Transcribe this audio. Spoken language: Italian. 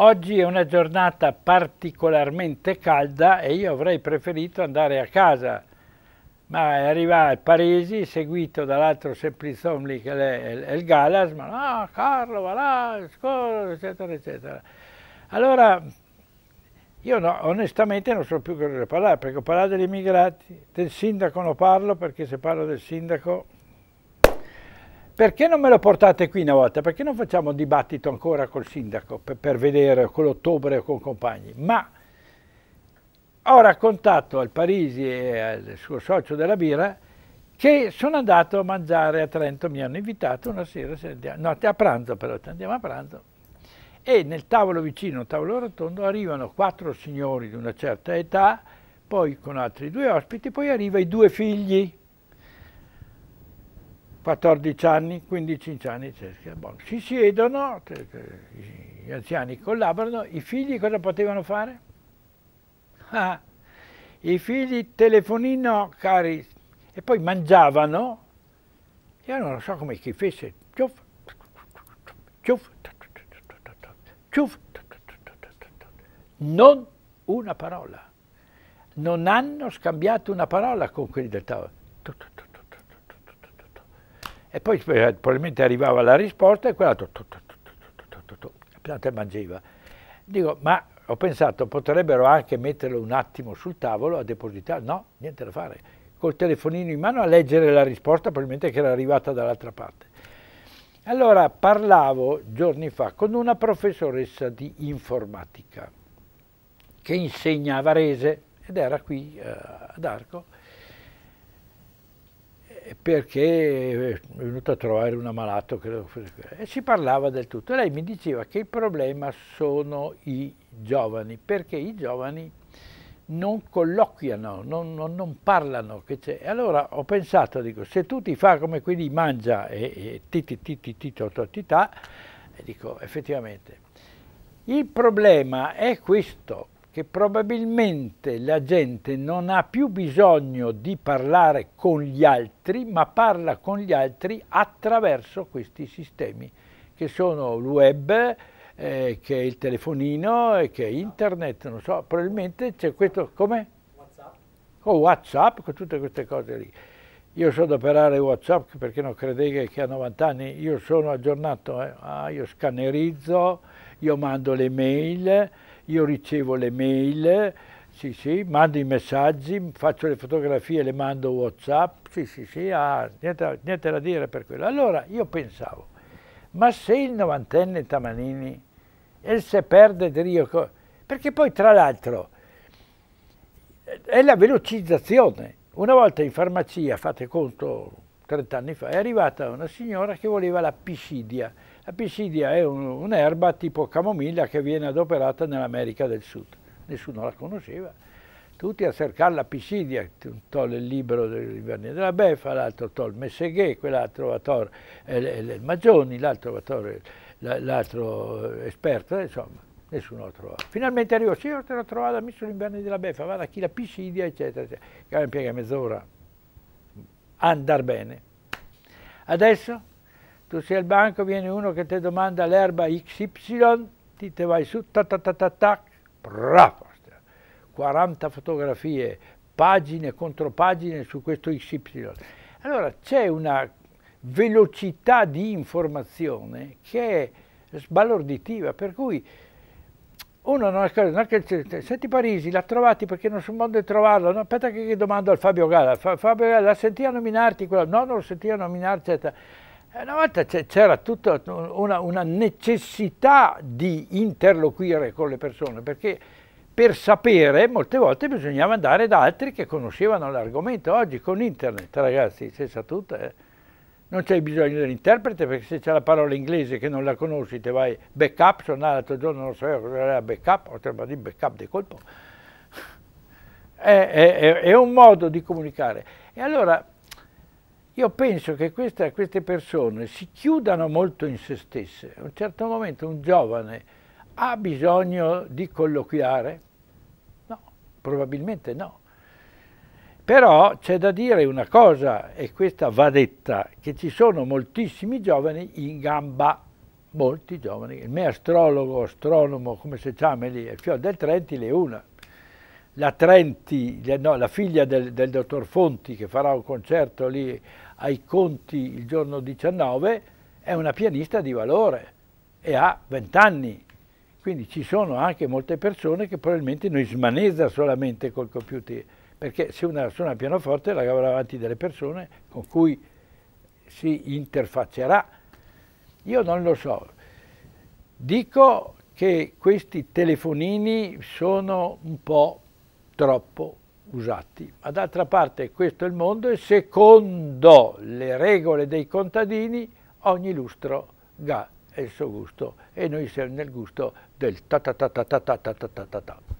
Oggi è una giornata particolarmente calda e io avrei preferito andare a casa, ma è arrivato Paresi seguito dall'altro Semplizon lì che è il, il Galas, ma ah, Carlo va là, scorre, eccetera, eccetera. Allora, io no, onestamente non so più cosa parlare, perché ho parlato degli immigrati, del sindaco non parlo, perché se parlo del sindaco perché non me lo portate qui una volta? Perché non facciamo un dibattito ancora col sindaco per, per vedere con l'ottobre o con compagni? Ma ho raccontato al Parisi e al suo socio della birra che sono andato a mangiare a Trento, mi hanno invitato una sera, no, a pranzo però, andiamo a pranzo, e nel tavolo vicino, un tavolo rotondo, arrivano quattro signori di una certa età, poi con altri due ospiti, poi arriva i due figli, 14 anni, 15 anni, si siedono, gli anziani collaborano, i figli cosa potevano fare? Ah, I figli telefonino, cari, e poi mangiavano, io non lo so come chi fece, ciuff, ciuff, ciuff, non una parola. Non hanno scambiato una parola con quelli del tavolo. E poi probabilmente arrivava la risposta e quella tu, tu, la pianta mangiva. Dico, ma ho pensato, potrebbero anche metterlo un attimo sul tavolo a depositare, no, niente da fare, col telefonino in mano a leggere la risposta probabilmente che era arrivata dall'altra parte. Allora parlavo giorni fa con una professoressa di informatica che insegna a Varese ed era qui eh, ad Arco perché è venuto a trovare un ammalato credo, e si parlava del tutto. Lei mi diceva che il problema sono i giovani, perché i giovani non colloquiano, non, non, non parlano. allora ho pensato, dico, se tu ti fa come quelli mangia e, ti ti ti ti ti ti dico effettivamente, il problema è questo, che probabilmente la gente non ha più bisogno di parlare con gli altri, ma parla con gli altri attraverso questi sistemi, che sono il web, eh, che è il telefonino, eh, che è internet, non so, probabilmente c'è questo, come? Whatsapp. oh, Whatsapp, con tutte queste cose lì. Io so adoperare Whatsapp perché non credete che a 90 anni io sono aggiornato, eh? ah, io scannerizzo, io mando le mail, io ricevo le mail, sì, sì, mando i messaggi, faccio le fotografie, le mando Whatsapp, sì, sì, sì, ah, niente, niente da dire per quello. Allora io pensavo, ma se il novantenne Tamanini, e se perde Drio, perché poi tra l'altro è la velocizzazione. Una volta in farmacia, fate conto, 30 anni fa, è arrivata una signora che voleva la piscidia. Apicidia è un'erba tipo camomilla che viene adoperata nell'America del Sud. Nessuno la conosceva. Tutti a cercare la l'apicidia, un tol il libro dei Verni della Befa, l'altro il Messeghe, quell'altro va il eh, Magioni, l'altro va l'altro eh, esperto, insomma, nessuno lo trovava. Finalmente arrivo, sì, io te l'ho trovata, mi sono Verni della Befa, vada chi la l'apicidia, eccetera, eccetera. Che piega mezz'ora, andar bene. Adesso tu sei al banco, viene uno che ti domanda l'erba XY, ti te vai su, tac, tac, tac, tac, tac, bravo, 40 fotografie, pagine contro pagine su questo XY. Allora c'è una velocità di informazione che è sbalorditiva, per cui uno non ha che senti Parisi, l'ha trovati perché non so modo di trovarlo, no, aspetta che domando al Fabio Gala, Fabio Gala, la sentì a nominarti, quella, no, non lo sentì a nominarti, eccetera. Eh, una volta c'era tutta una, una, necessità di interloquire con le persone, perché per sapere molte volte bisognava andare da altri che conoscevano l'argomento. Oggi con internet, ragazzi, si sa tutto, eh, non c'è bisogno dell'interprete perché se c'è la parola inglese che non la conosci te vai backup, sono andato l'altro giorno non sapevo cosa era backup, ho trovato di backup di colpo. È, è, è un modo di comunicare. E allora io penso che questa, queste persone si chiudano molto in se stesse. A un certo momento un giovane ha bisogno di colloquiare? No, probabilmente no. Però c'è da dire una cosa, e questa va detta, che ci sono moltissimi giovani in gamba, molti giovani. Il mio astrologo, astronomo, come si chiama lì, il Fior del Trentile è una, la Trenti, no, la figlia del, del, dottor Fonti che farà un concerto lì ai Conti il giorno 19, è una pianista di valore e ha 20 anni. Quindi ci sono anche molte persone che probabilmente non smanesa solamente col computer, perché se una suona pianoforte la avrà davanti delle persone con cui si interfaccerà. Io non lo so. Dico che questi telefonini sono un po' troppo usati. Ma d'altra parte questo è il mondo e secondo le regole dei contadini ogni lustro ha il suo gusto e noi siamo nel gusto del ta ta ta ta ta ta ta ta ta ta.